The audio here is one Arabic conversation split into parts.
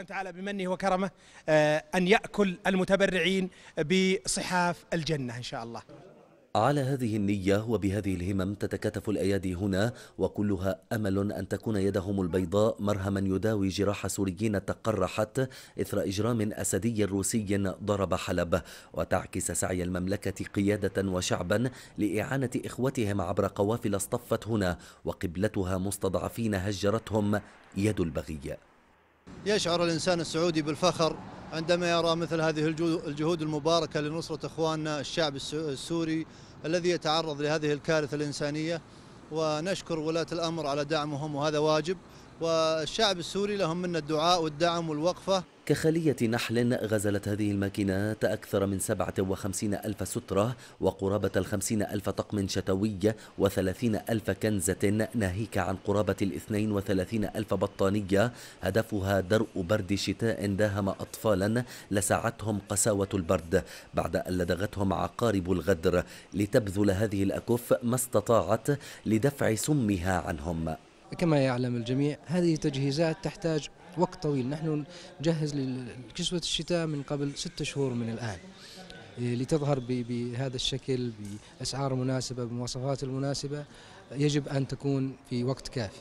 سبحانه وتعالى بمنه وكرمه آه، أن يأكل المتبرعين بصحاف الجنة إن شاء الله على هذه النية وبهذه الهمم تتكاتف الأيادي هنا وكلها أمل أن تكون يدهم البيضاء مرهما يداوي جراح سوريين تقرحت إثر إجرام أسدي روسي ضرب حلب وتعكس سعي المملكة قيادة وشعبا لإعانة إخوتهم عبر قوافل اصطفت هنا وقبلتها مستضعفين هجرتهم يد البغي يشعر الإنسان السعودي بالفخر عندما يرى مثل هذه الجهود المباركة لنصرة إخواننا الشعب السوري الذي يتعرض لهذه الكارثة الإنسانية ونشكر ولاة الأمر على دعمهم وهذا واجب والشعب السوري لهم من الدعاء والدعم والوقفة كخلية نحل غزلت هذه الماكينات أكثر من 57 ألف سترة وقرابة الخمسين ألف طقم شتوية وثلاثين ألف كنزة ناهيك عن قرابة الاثنين وثلاثين ألف بطانية هدفها درء برد شتاء داهم أطفالا لسعتهم قساوة البرد بعد أن لدغتهم عقارب الغدر لتبذل هذه الأكف ما استطاعت لدفع سمها عنهم كما يعلم الجميع هذه تجهيزات تحتاج وقت طويل نحن نجهز لكسوة الشتاء من قبل ستة شهور من الآن إيه، لتظهر بهذا الشكل بأسعار مناسبة بمواصفات المناسبة يجب أن تكون في وقت كافي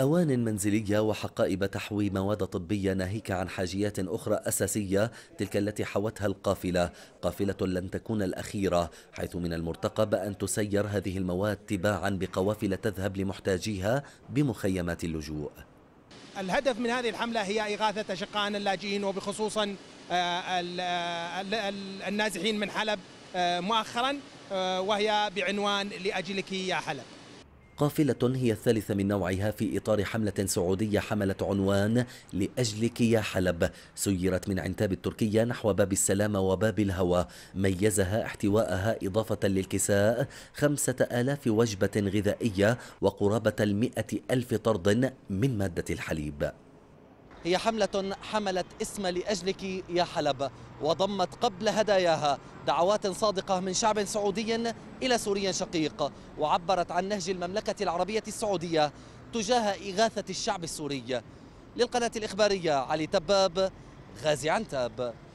أوان منزلية وحقائب تحوي مواد طبية ناهيك عن حاجيات أخرى أساسية تلك التي حوتها القافلة قافلة لن تكون الأخيرة حيث من المرتقب أن تسير هذه المواد تباعا بقوافل تذهب لمحتاجيها بمخيمات اللجوء الهدف من هذه الحملة هي إغاثة أشقائنا اللاجئين وبخصوصا آه، آه، النازحين من حلب آه، مؤخرا وهي بعنوان لأجلك يا حلب قافلة هي الثالثة من نوعها في إطار حملة سعودية حملت عنوان لأجلك يا حلب سيرت من عنتاب التركية نحو باب السلام وباب الهوى ميزها احتواءها إضافة للكساء خمسة آلاف وجبة غذائية وقرابة المئة ألف طرد من مادة الحليب هي حملة حملت اسم لأجلك يا حلب وضمت قبل هداياها دعوات صادقة من شعب سعودي إلى سوري شقيق وعبرت عن نهج المملكة العربية السعودية تجاه إغاثة الشعب السوري للقناة الإخبارية علي تباب غازي عنتاب